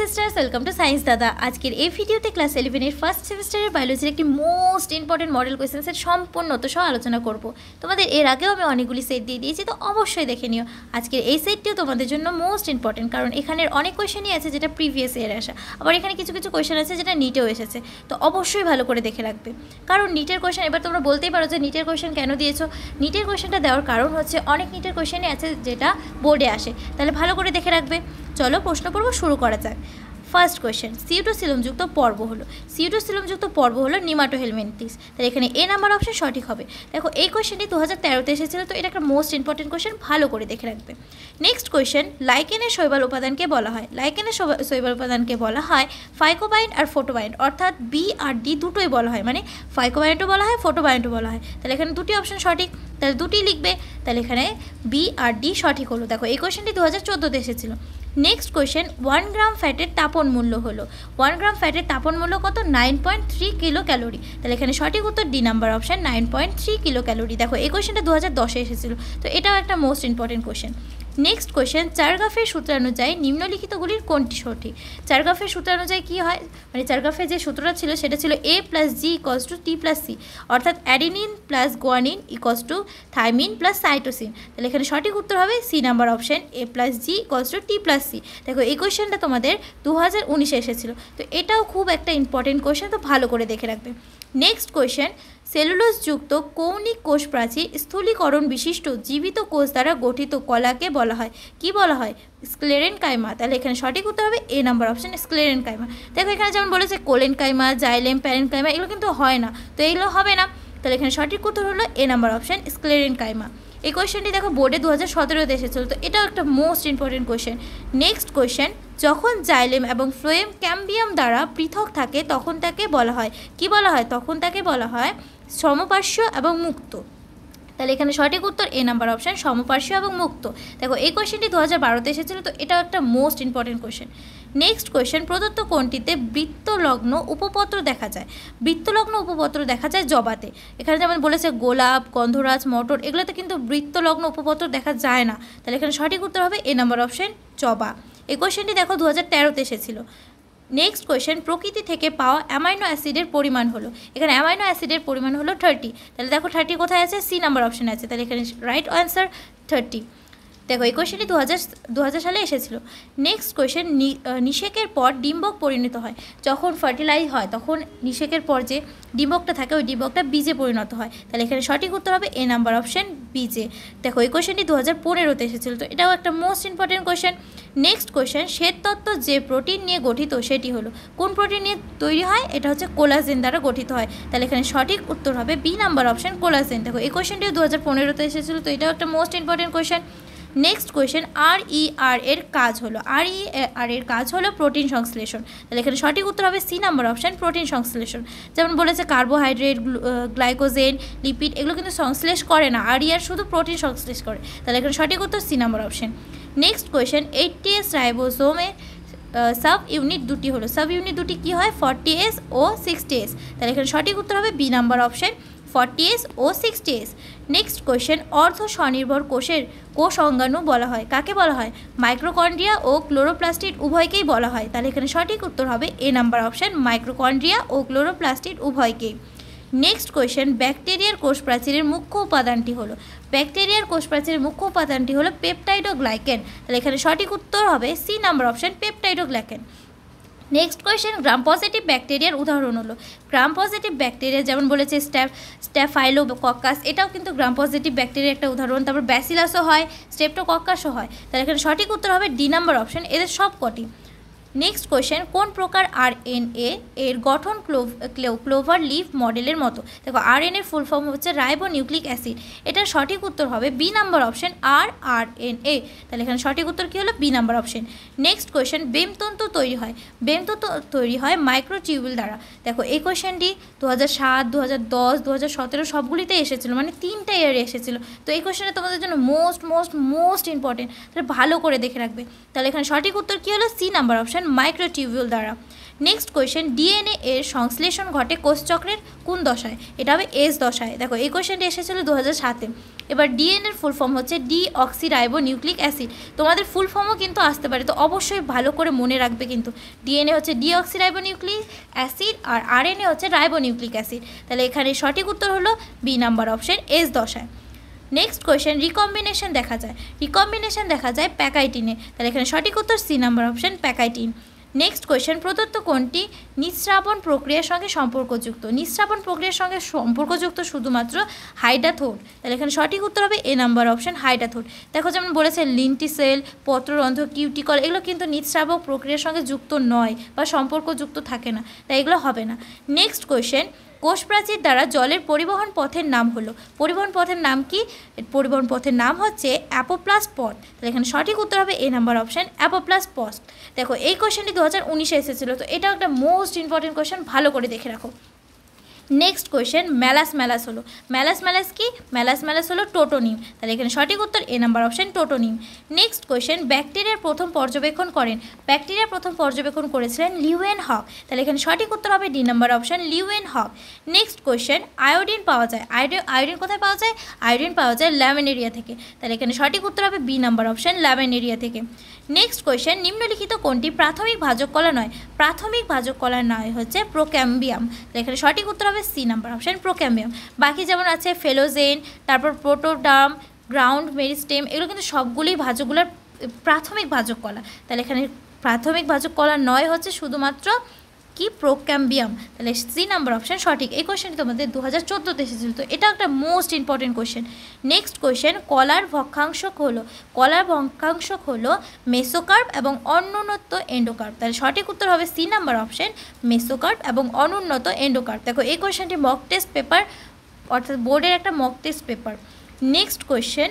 sisters welcome to science দাদা আজকের এই ভিডিওতে ক্লাস ইলেভেনের ফার্স্ট সেমিস্টারের বায়োলজির একটি মোস্ট ইম্পর্টেন্ট মডেল কোয়েশ্চেন্সের সম্পূর্ণ তো সহ আলোচনা করব তোমাদের এর আগেও আমি অনেকগুলি সেট দিয়ে দিয়েছি তো অবশ্যই দেখে নিও আজকের এই সেটটিও তোমাদের জন্য মোস্ট ইম্পর্টেন্ট কারণ এখানের অনেক কোয়েশনই আছে যেটা প্রিভিয়াস ইয়ারে আসা আবার এখানে কিছু কিছু কোয়েশন আছে যেটা নিটেও এসেছে তো অবশ্যই ভালো করে দেখে রাখবে কারণ নিটের কোয়েশন এবার তোমরা বলতেই পারো যে নিটের কোয়েশন কেন দিয়েছো নিটের কোয়েশনটা দেওয়ার কারণ হচ্ছে অনেক নিটের কোয়েশনই আছে যেটা বোর্ডে আসে তাহলে ভালো করে দেখে রাখবে চলো প্রশ্ন পর্ব শুরু করা যাক ফার্স্ট কোয়েশ্চেন সিউটোসিলমযুক্ত পর্ব হলো সিউটোসিলমযুক্ত পর্ব হলো নিমাটো হেলমেন্টিস তাহলে এখানে এ নাম্বার অপশন সঠিক হবে দেখো এই কোয়েশ্চেনটি দু হাজার তেরোতে এসেছিলো তো এটা একটা মোস্ট ইম্পর্টেন্ট কোয়েশ্চেন ভালো করে দেখে রাখবে নেক্সট কোয়েশ্চেন লাইকেনের শৈবাল উপাদানকে বলা হয় লাইকেনের শৈবাল উপাদানকে বলা হয় ফাইকোবাইন্ড আর ফোটোবাইন্ড অর্থাৎ বি আর ডি দুটোই বলা হয় মানে ফাইকোবাইন্ডও বলা হয় ফোটোবাইন্ডও বলা হয় তাহলে এখানে দুটি অপশন সঠিক তাহলে দুটি লিখবে তাহলে এখানে বি আর ডি সঠিক হলো দেখো এই কোয়েশ্চেনটি দু হাজার চোদ্দোতে এসেছিলো নেক্সট কোয়েশ্চেন ওয়ান গ্রাম ফ্যাটের তাপন মূল্য হলো ওয়ান গ্রাম ফ্যাটের তাপন মূল্য কত nine point three kilocalorie তাহলে এখানে সঠিক উত্তর D number option nine point three kilocalorie দেখো এই কোয়েশ্চেনটা দু হাজার দশে এসেছিলো তো এটাও একটা most important question next question চারগাফের অনুযায়ী নিম্নলিখিতগুলির কোনটি সঠিক চারগাফের অনুযায়ী কী হয় মানে চারগাফের যে সূত্রটা ছিল সেটা ছিল A plus G x two T plus C অর্থাৎ adenine plus guanine x two thymine plus cytosine তাহলে এখানে সঠিক উত্তর হবে C number option A plus G x two T plus C দেখো এই কোয়েশ্চেনটা তোমাদের দু হাজার উনিশে এসেছিলো তো এটাও খুব একটা ইম্পর্টেন্ট কোয়েশ্চেন তো ভালো করে দেখে রাখবে নেক্সট কোয়েশ্চেন সেলুলোসযুক্ত কৌণিক কোষ প্রাচীর স্থূলীকরণ বিশিষ্ট জীবিত কোষ দ্বারা গঠিত কলাকে বলা হয় কি বলা হয় স্ক্লেরেন কাইমা তাহলে এখানে সঠিক উত্তর হবে A number option sclerenchyma দেখো এখানে যেমন বলেছে collenchyma xylem parenchyma এগুলো কিন্তু হয় না তো এগুলো হবে না তাহলে এখানে সঠিক উত্তর হলো A number option sclerenchyma এই কোয়েশ্চেনটি দেখো বোর্ডে দু হাজার সতেরোতে এসেছিল তো এটাও একটা most important question next question যখন জাইলেম এবং ফ্লোয়েম ক্যাম্বিয়াম দ্বারা পৃথক থাকে তখন তাকে বলা হয় কি বলা হয় তখন তাকে বলা হয় সমপার্শ্ব এবং মুক্ত তাহলে এখানে সঠিক উত্তর এ নাম্বার অপশান সমপার্শ্ব এবং মুক্ত দেখো এই কোয়েশনটি দু হাজার বারোতে এসেছিলো তো এটাও একটা most important question next question প্রদত্ত কোনটিতে বৃত্তলগ্ন উপপত্র দেখা যায় বৃত্তলগ্ন উপপত্র দেখা যায় জবাতে এখানে যেমন বলেছে গোলাপ গন্ধরাজ মটর এগুলোতে কিন্তু বৃত্তলগ্ন উপপত্র দেখা যায় না তাহলে এখানে সঠিক উত্তর হবে এ নাম্বার অপশান জবা এই কোয়েশ্চেনটি দেখো দু হাজার তেরোতে এসেছিলো নেক্সট কোয়েশ্চেন প্রকৃতি থেকে পাওয়া অ্যামাইনো অ্যাসিডের পরিমাণ হলো এখানে অ্যামাইনো অ্যাসিডের পরিমাণ হলো থার্টি তাহলে দেখো থার্টি কোথায় আছে সি নাম্বার অপশানে আছে তাহলে এখানে রাইট অ্যান্সার থার্টি দেখো এই কোয়েশনটি দু হাজার সালে এসেছিল নেক্সট কোয়েশন নিষেকের পর ডিম্বক পরিণত হয় যখন ফার্টিলাইজ হয় তখন নিষেকের পর যে ডিম্বকটা থাকে ওই ডিম্বকটা বীজে পরিণত হয় তাহলে এখানে সঠিক উত্তর হবে এ নাম্বার অপশন বীজে দেখো এই কোয়েশনটি দু হাজার পনেরোতে এসেছিল তো এটাও একটা মোস্ট ইম্পর্টেন্ট কোয়েশ্চেন নেক্সট শ্বেত তত্ত্ব যে প্রোটিন নিয়ে গঠিত সেটি হলো কোন প্রোটিন নিয়ে তৈরি হয় এটা হচ্ছে কোলাজেন দ্বারা গঠিত হয় তাহলে এখানে সঠিক উত্তর হবে বি নাম্বার অপশন কোলাজেন দেখো এই কোয়েশনটিও দু হাজার পনেরোতে এসেছিল তো এটাও একটা most important question next question R E R এর কাজ হলো আর ই আর এর কাজ হলো প্রোটিন সংশ্লেষণ তাহলে এখানে সঠিক উত্তর হবে সি নাম্বার অপশান প্রোটিন সংশ্লেষণ যেমন বলেছে কার্বোহাইড্রেট গ্লাইকোজেন লিপিড এগুলো কিন্তু সংশ্লেষ করে না আর ই আর শুধু প্রোটিন সংশ্লেষ করে তাহলে এখানে সঠিক উত্তর C number option next question eighty S রাইবোসোমে সাব ইউনিট দুটি হলো সাব ইউনিট দুটি কী হয় ফর্টি এস ও সিক্সটি এস তাহলে এখানে সঠিক উত্তর হবে B number option forty S ও সিক্সটি এস নেক্সট কোয়েশ্চেন অর্ধ স্বনির্ভর কোষের কোষ অঙ্গাণু বলা হয় কাকে বলা হয় মাইক্রোকন্ড্রিয়া ও ক্লোরোপ্লাস্টিড উভয়কেই বলা হয় তাহলে এখানে সঠিক উত্তর হবে এ নাম্বার অপশান মাইক্রোকন্ড্রিয়া ও ক্লোরোপ্লাস্টিড উভয়কেই নেক্সট কোয়েশ্চেন ব্যাকটেরিয়ার কোষ প্রাচীরের মুখ্য উপাদানটি হলো ব্যাকটেরিয়ার কোষ প্রাচীরের মুখ্য উপাদানটি হলো পেপটাইডোগ্লাইকেন তাহলে এখানে সঠিক উত্তর হবে C number option peptidoglycan next question gram positive ব্যাকটেরিয়ার উদাহরণ হলো গ্রাম পজিটিভ ব্যাকটেরিয়া যেমন বলেছে স্ট্যাপ স্ট্যাফাইলো কক্কাস এটাও কিন্তু গ্রাম পজিটিভ ব্যাকটেরিয়ার একটা উদাহরণ তারপর ব্যাসিলাসও হয় স্টেপটো কক্কাসও হয় তাহলে এখানে সঠিক উত্তর হবে ডি নাম্বার অপশন এদের সব কটি নেক্সট কোয়েশ্চেন কোন প্রকার আর এন এ এর গঠন ক্লোভার লিভ মডেলের মতো দেখো আর এন এর ফুল ফর্ম হচ্ছে রাইবো নিউক্লিক অ্যাসিড এটার সঠিক উত্তর হবে B number option R R N A তাহলে এখানে সঠিক উত্তর কী হলো B number option next question বেমতন্তু তৈরি হয় বেমতন্তু তৈরি হয় মাইক্রোটিউবুল দ্বারা দেখো এই কোয়েশ্চেনটি দু হাজার সাত দু হাজার দশ দু হাজার সতেরো সবগুলিতে এসেছিলো মানে তিনটা ইয়ারে এসেছিলো তো এই কোয়েশ্চেনটা তোমাদের জন্য মোস্ট মোস্ট মোস্ট ইম্পর্টেন্ট তাহলে ভালো করে দেখে রাখবে তাহলে এখানে সঠিক উত্তর কী হলো সি নাম্বার অপশন করেছেন মাইক্রোটিউবিউল দ্বারা নেক্সট কোয়েশ্চেন ডিএনএ এর সংশ্লেষণ ঘটে কোষচক্রের কোন দশায় এটা হবে এস দশায় দেখো এই কোয়েশ্চেনটা এসেছিলো দু হাজার সাতে এবার ডিএনএর ফুল ফর্ম হচ্ছে ডিঅক্সিরাইবো নিউক্লিক অ্যাসিড তোমাদের ফুল ফর্মও কিন্তু আসতে পারে তো অবশ্যই ভালো করে মনে রাখবে কিন্তু ডিএনএ হচ্ছে ডিঅক্সিরাইবো নিউক্লিক অ্যাসিড আর আরএনএ হচ্ছে রাইবো নিউক্লিক অ্যাসিড তাহলে এখানে সঠিক উত্তর হলো বি নাম্বার অপশন এস দশায় নেক্সট কোয়েশ্চেন রিকম্বিনেশন দেখা যায় রিকম্বিনেশন দেখা যায় প্যাকাইটিনে তাহলে এখানে সঠিক উত্তর C number option pachytene next question প্রদত্ত কোনটি নিঃস্রাবণ প্রক্রিয়ার সঙ্গে সম্পর্কযুক্ত নিঃস্রাবণ প্রক্রিয়ার সঙ্গে সম্পর্কযুক্ত শুধুমাত্র হাইডাথোড তাহলে এখানে সঠিক উত্তর হবে এ নাম্বার অপশান হাইডাথোড দেখো যেমন বলেছে লিন্টি সেল পত্ররন্ধ কিউটিকল এগুলো কিন্তু নিঃস্রাবক প্রক্রিয়ার সঙ্গে যুক্ত নয় বা সম্পর্কযুক্ত থাকে না তাই এগুলো হবে না নেক্সট কোয়েশ্চেন কোষপ্রাচীর দ্বারা জলের পরিবহন পথের নাম হলো পরিবহন পথের নাম কি পরিবহন পথের নাম হচ্ছে অ্যাপোপ্লাস পথ তাহলে এখানে সঠিক উত্তর হবে এ নাম্বার অপশান অ্যাপোপ্লাস পথ দেখো এই কোয়েশ্চেনটি দু হাজার উনিশে এসেছিলো তো এটাও একটা মোস্ট ইম্পর্টেন্ট কোয়েশন ভালো করে দেখে রাখো নেক্সট কোয়েশ্চেন ম্যালাস ম্যালাস হলো ম্যালাস ম্যালাস কি ম্যালাস ম্যালাস হলো টোটোনিম তাহলে এখানে সঠিক উত্তর A number option tautonym next question ব্যাকটেরিয়ার প্রথম পর্যবেক্ষণ করেন ব্যাকটেরিয়ার প্রথম পর্যবেক্ষণ করেছিলেন লিউএন হক তাহলে এখানে সঠিক উত্তর হবে D number option Leeuwenhoek next question iodine পাওয়া যায় আয়োডিন আয়োডিন কোথায় পাওয়া যায় আয়োডিন পাওয়া যায় ল্যামেন এরিয়া থেকে তাহলে এখানে সঠিক উত্তর হবে বি নাম্বার অপশান ল্যামেন এরিয়া থেকে নেক্সট কোয়েশ্চেন নিম্নলিখিত কোনটি প্রাথমিক ভাজক কলা নয় প্রাথমিক ভাজক কলা নয় হচ্ছে প্রোক্যাম্বিয়াম তাহলে এখানে সঠিক উত্তর হবে হবে সি নাম্বার অপশান প্রোক্যাম্বিয়াম বাকি যেমন আছে ফেলোজেন তারপর প্রোটোডাম গ্রাউন্ড মেরিস্টেম এগুলো কিন্তু সবগুলোই ভাজকগুলোর প্রাথমিক ভাজক কলা তাহলে এখানে প্রাথমিক ভাজক কলা নয় হচ্ছে শুধুমাত্র কি প্রোক্যাম্বিয়াম তাহলে সি নাম্বার অপশান সঠিক এই কোয়েশনটি তোমাদের দু হাজার চোদ্দোতে এসেছিল তো এটা একটা most important question next question কলার ভক্ষাংশক হলো কলার ভক্ষাংশক হলো মেসোকার্প এবং অনুন্নত এন্ডোকার্প তাহলে সঠিক উত্তর হবে সি নাম্বার অপশান মেসোকার্প এবং অনুন্নত এন্ডোকার্প দেখো এই কোয়েশনটি মক টেস্ট পেপার অর্থাৎ বোর্ডের একটা mock test paper next question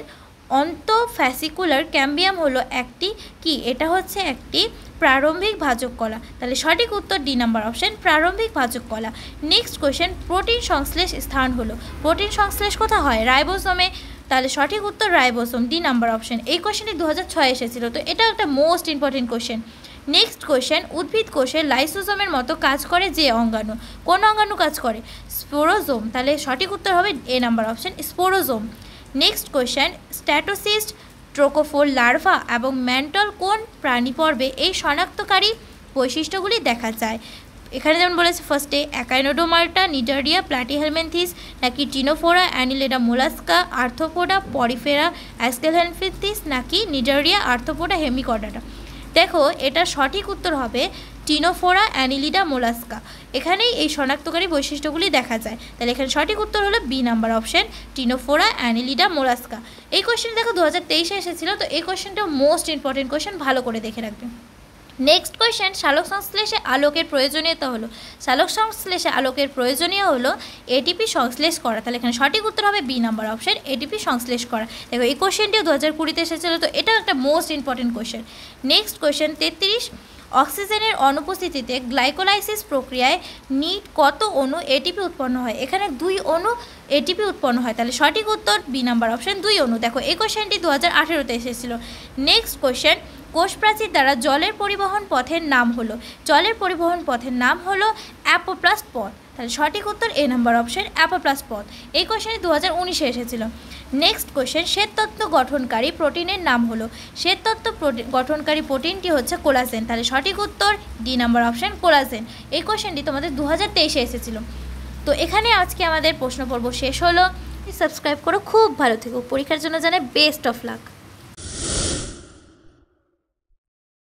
অন্তফ্যাসিকুলার ক্যাম্বিয়াম হলো একটি কি এটা হচ্ছে একটি প্রারম্ভিক ভাজক কলা তাহলে সঠিক উত্তর ডি নাম্বার অপশন প্রারম্ভিক ভাজক কলা নেক্সট কোয়েশ্চেন প্রোটিন সংশ্লেষ স্থান হলো প্রোটিন সংশ্লেষ কোথা হয় রাইবোসোমে তাহলে সঠিক উত্তর রাইবোসোম ডি নাম্বার অপশান এই কোয়েশ্চেনটি দু হাজার ছয় এসেছিল তো এটাও একটা most important question next question উদ্ভিদ কোষে লাইসোজোমের মতো কাজ করে যে অঙ্গাণু কোন অঙ্গাণু কাজ করে স্পোরোজোম তাহলে সঠিক উত্তর হবে A number option spherosome next question statocyst trochophore larva এবং ম্যান্টল কোন প্রাণী পর্বে এই শনাক্তকারী বৈশিষ্ট্যগুলি দেখা যায় এখানে যেমন বলেছে ফার্স্টে অ্যাকাইনোডোমার্টা নিডারিয়া প্ল্যাটিহেলমেন্থিস নাকি ctenophora annelida mollusca arthropoda porifera aschelminthes নাকি নিডারিয়া আর্থোপোডা হেমিকডাটা দেখো এটা সঠিক উত্তর হবে টিনোফোরা অ্যানিলিডা মোলাস্কা এখানেই এই শনাক্তকারী বৈশিষ্ট্যগুলি দেখা যায় তাহলে এখানে সঠিক উত্তর হলো B number option ctenophora annelida mollusca এই কোয়েশ্চেন দেখো দু হাজার তেইশে এসেছিলো তো এই কোয়েশ্চেনটা মোস্ট ইম্পর্টেন্ট কোয়েশ্চেন ভালো করে দেখে রাখবেন নেক্সট কোয়েশ্চেন শালক সংশ্লেষে আলোকের প্রয়োজনীয়তা হলো শালক সংশ্লেষে আলোকের প্রয়োজনীয় হলো এটিপি সংশ্লেষ করা তাহলে এখানে সঠিক উত্তর হবে বি নাম্বার অপশন এটিপি সংশ্লেষ করা দেখো এই কোয়েশ্চেনটিও দু হাজার কুড়িতে এসেছিলো তো এটাও একটা most important question next question তেত্রিশ অক্সিজেনের অনুপস্থিতিতে গ্লাইকোলাইসিস প্রক্রিয়ায় নিট কত অণু এটিপি উৎপন্ন হয় এখানে দুই অণু এটিপি উৎপন্ন হয় তাহলে সঠিক উত্তর বি নাম্বার অপশন দুই অণু দেখো এই কোয়েশনটি দু হাজার আঠেরোতে এসেছিল নেক্সট কোষ কোষপ্রাচীর দ্বারা জলের পরিবহন পথের নাম হলো জলের পরিবহন পথের নাম হলো অ্যাপোপ্লাস্ট পথ তাহলে সঠিক উত্তর এ নাম্বার অপশন অ্যাপোপ্লাস পথ এই কোয়েশ্চেনটি দু হাজার উনিশে এসেছিল নেক্সট কোয়েশন শ্বেততত্ত্ব গঠনকারী প্রোটিনের নাম হলো শ্বেততত্ত্ব গঠনকারী প্রোটিনটি হচ্ছে কোলাজেন তাহলে সঠিক উত্তর ডি নাম্বার অপশান কোলাজেন এই কোয়েশনটি তোমাদের দু হাজার তেইশে এসেছিলো তো এখানে আজকে আমাদের প্রশ্ন পর্ব শেষ হলো সাবস্ক্রাইব করো খুব ভালো থেকো পরীক্ষার জন্য জানে বেস্ট অফ লাক